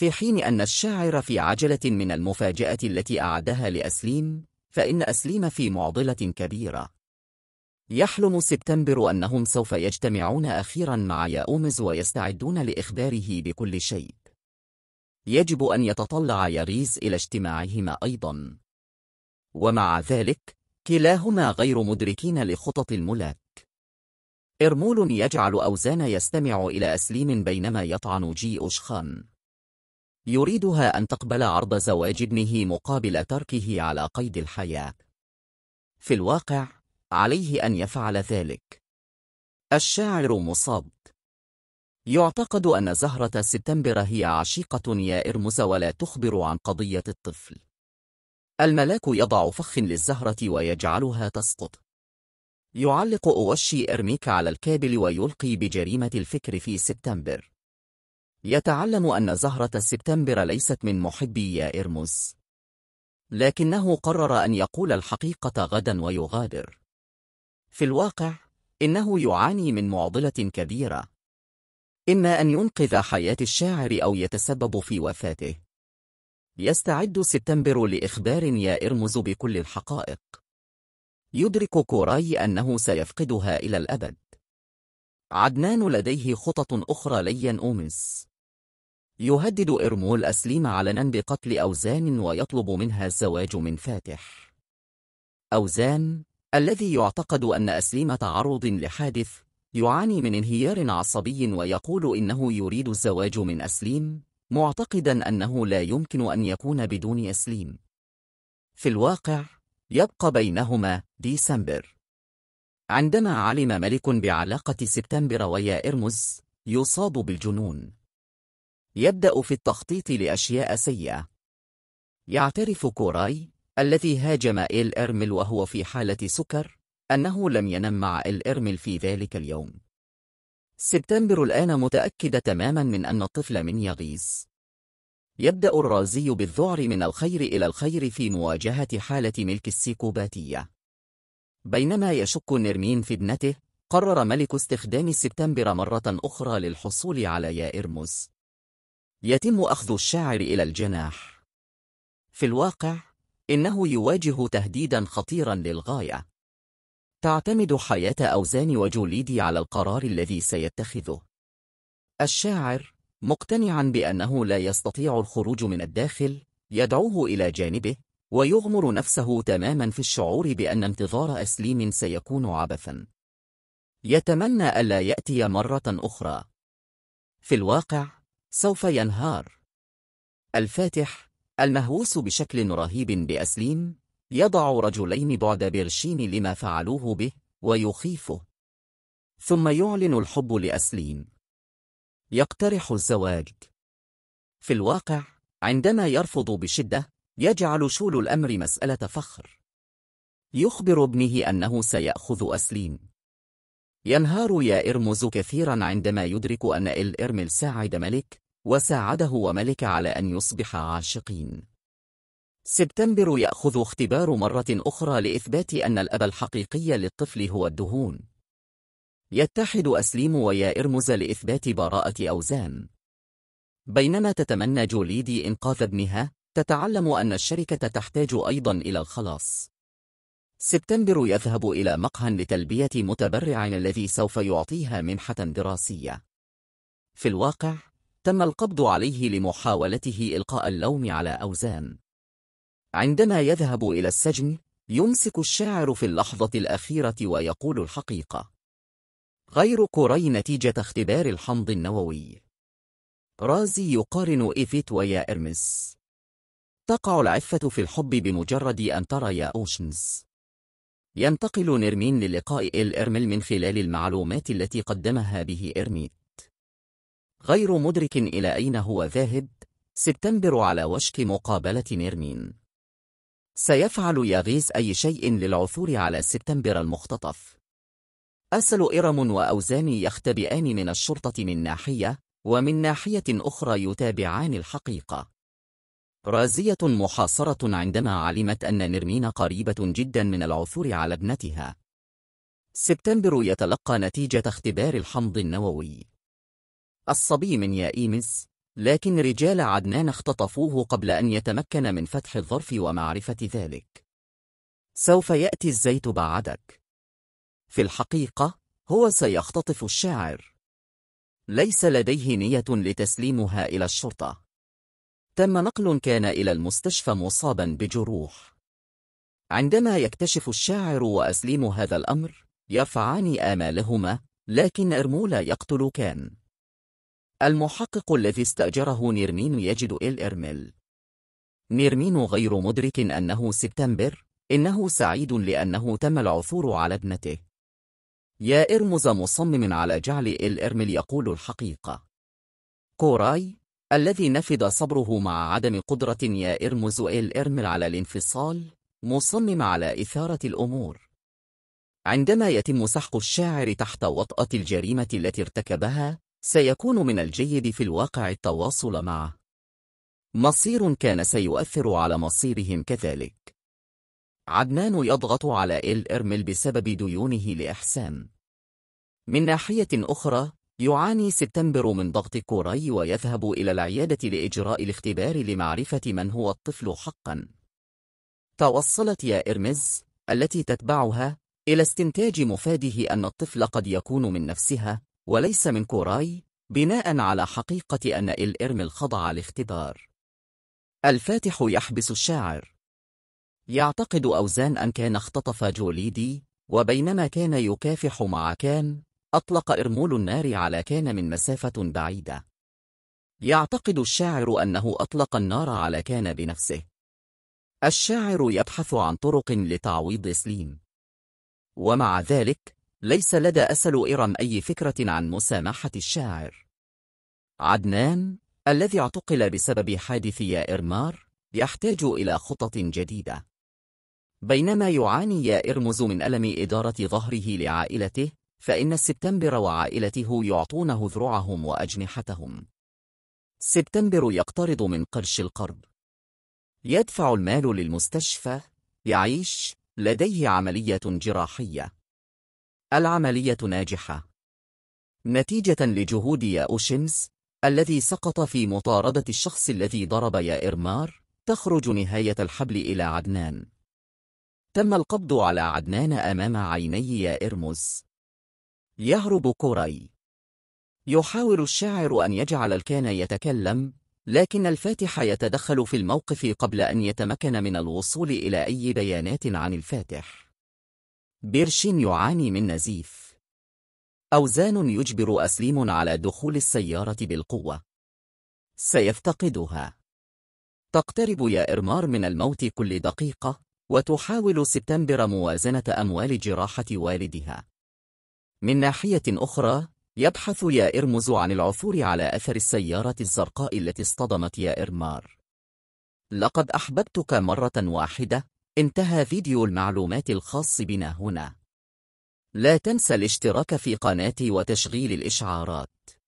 في حين أن الشاعر في عجلة من المفاجأة التي أعدها لأسليم فإن أسليم في معضلة كبيرة يحلم سبتمبر أنهم سوف يجتمعون أخيرا مع ياومز ويستعدون لإخباره بكل شيء يجب أن يتطلع ياريز إلى اجتماعهما أيضا ومع ذلك كلاهما غير مدركين لخطط الملاك إرمول يجعل أوزان يستمع إلى أسليم بينما يطعن جي أشخان يريدها أن تقبل عرض زواج ابنه مقابل تركه على قيد الحياة في الواقع عليه أن يفعل ذلك الشاعر مصاب يعتقد أن زهرة سبتمبر هي عشيقة يا إرمز ولا تخبر عن قضية الطفل الملاك يضع فخ للزهرة ويجعلها تسقط يعلق أوشي إرميك على الكابل ويلقي بجريمة الفكر في سبتمبر يتعلم أن زهرة سبتمبر ليست من محبي يا إرمز لكنه قرر أن يقول الحقيقة غدا ويغادر في الواقع إنه يعاني من معضلة كبيرة إما أن ينقذ حياة الشاعر أو يتسبب في وفاته يستعد سبتمبر لإخبار يا إرمز بكل الحقائق يدرك كوراي أنه سيفقدها إلى الأبد عدنان لديه خطط أخرى لين أومس يهدد إرمول أسليم علنا بقتل أوزان ويطلب منها الزواج من فاتح أوزان الذي يعتقد أن أسليم تعرض لحادث يعاني من انهيار عصبي ويقول إنه يريد الزواج من أسليم معتقدا أنه لا يمكن أن يكون بدون أسليم في الواقع يبقى بينهما ديسمبر عندما علم ملك بعلاقة سبتمبر ويا إرمز يصاب بالجنون يبدأ في التخطيط لأشياء سيئة. يعترف كوراي الذي هاجم إرمل وهو في حالة سكر أنه لم ينم مع إرمل في ذلك اليوم. سبتمبر الآن متأكدة تماما من أن الطفل من يغيز. يبدأ الرازي بالذعر من الخير إلى الخير في مواجهة حالة ملك السيكوباتية. بينما يشك نرمين في ابنته، قرر ملك استخدام سبتمبر مرة أخرى للحصول على يا إرمز. يتم أخذ الشاعر إلى الجناح في الواقع إنه يواجه تهديدا خطيرا للغاية تعتمد حياة أوزان وجوليدي على القرار الذي سيتخذه الشاعر مقتنعا بأنه لا يستطيع الخروج من الداخل يدعوه إلى جانبه ويغمر نفسه تماما في الشعور بأن انتظار أسليم سيكون عبثا يتمنى ألا يأتي مرة أخرى في الواقع سوف ينهار الفاتح المهووس بشكل رهيب بأسليم يضع رجلين بعد برشين لما فعلوه به ويخيفه ثم يعلن الحب لأسليم يقترح الزواج في الواقع عندما يرفض بشدة يجعل شول الأمر مسألة فخر يخبر ابنه أنه سيأخذ أسليم ينهار يا إرمز كثيرا عندما يدرك أن الإرمل ساعد ملك وساعده وملك على أن يصبح عاشقين سبتمبر يأخذ اختبار مرة أخرى لإثبات أن الأب الحقيقي للطفل هو الدهون يتحد أسليم ويا إرمز لإثبات براءة أوزان بينما تتمنى جوليدي إنقاذ ابنها تتعلم أن الشركة تحتاج أيضا إلى الخلاص سبتمبر يذهب إلى مقهى لتلبية متبرع الذي سوف يعطيها منحة دراسية. في الواقع، تم القبض عليه لمحاولته إلقاء اللوم على أوزان. عندما يذهب إلى السجن، يمسك الشاعر في اللحظة الأخيرة ويقول الحقيقة. غير كوري نتيجة اختبار الحمض النووي. رازي يقارن إيفيت ويا إرمس. تقع العفة في الحب بمجرد أن ترى يا أوشنز. ينتقل نرمين للقاء إرمل من خلال المعلومات التي قدمها به إرميت غير مدرك إلى أين هو ذاهب سبتمبر على وشك مقابلة نرمين سيفعل ياغيس أي شيء للعثور على سبتمبر المختطف أسل إرم وأوزاني يختبئان من الشرطة من ناحية ومن ناحية أخرى يتابعان الحقيقة رازية محاصرة عندما علمت أن نرمين قريبة جدا من العثور على ابنتها. سبتمبر يتلقى نتيجة اختبار الحمض النووي. الصبي من يائيمس، لكن رجال عدنان اختطفوه قبل أن يتمكن من فتح الظرف ومعرفة ذلك. سوف يأتي الزيت بعدك. في الحقيقة، هو سيختطف الشاعر. ليس لديه نية لتسليمها إلى الشرطة. تم نقل كان إلى المستشفى مصابا بجروح عندما يكتشف الشاعر وأسليم هذا الأمر يرفعان آمالهما لكن إرمولا يقتل كان المحقق الذي استأجره نيرمين يجد إل إرمل نيرمين غير مدرك أنه سبتمبر إنه سعيد لأنه تم العثور على ابنته يا إرمز مصمم على جعل إل إرمل يقول الحقيقة كوراي الذي نفد صبره مع عدم قدرة يا إرمز إرمل على الانفصال مصمم على إثارة الأمور عندما يتم سحق الشاعر تحت وطأة الجريمة التي ارتكبها سيكون من الجيد في الواقع التواصل معه مصير كان سيؤثر على مصيرهم كذلك عدنان يضغط على إل إرمل بسبب ديونه لإحسان من ناحية أخرى يعاني سبتمبر من ضغط كوري ويذهب إلى العيادة لإجراء الاختبار لمعرفة من هو الطفل حقا. توصلت يا إرمز التي تتبعها إلى استنتاج مفاده أن الطفل قد يكون من نفسها وليس من كوراي بناء على حقيقة أن الإرمل خضع لاختبار. الفاتح يحبس الشاعر يعتقد أوزان أن كان اختطف جوليدي وبينما كان يكافح مع كان أطلق إرمول النار على كان من مسافة بعيدة يعتقد الشاعر أنه أطلق النار على كان بنفسه الشاعر يبحث عن طرق لتعويض سليم ومع ذلك ليس لدى أسل إرم أي فكرة عن مسامحة الشاعر عدنان الذي اعتقل بسبب حادث يا إرمار يحتاج إلى خطط جديدة بينما يعاني يا إرمز من ألم إدارة ظهره لعائلته فإن السبتمبر وعائلته يعطونه ذرعهم وأجنحتهم سبتمبر يقترض من قرش القرض. يدفع المال للمستشفى يعيش لديه عملية جراحية العملية ناجحة نتيجة لجهود أوشيمز الذي سقط في مطاردة الشخص الذي ضرب يائرمار تخرج نهاية الحبل إلى عدنان تم القبض على عدنان أمام عيني يائرمز يهرب كوري يحاول الشاعر أن يجعل الكان يتكلم لكن الفاتح يتدخل في الموقف قبل أن يتمكن من الوصول إلى أي بيانات عن الفاتح بيرشين يعاني من نزيف أوزان يجبر أسليم على دخول السيارة بالقوة سيفتقدها تقترب يا إرمار من الموت كل دقيقة وتحاول سبتمبر موازنة أموال جراحة والدها من ناحية أخرى، يبحث يا إرمز عن العثور على أثر السيارة الزرقاء التي اصطدمت يا إرمار. لقد أحببتك مرة واحدة. انتهى فيديو المعلومات الخاص بنا هنا. لا تنسى الاشتراك في قناتي وتشغيل الإشعارات.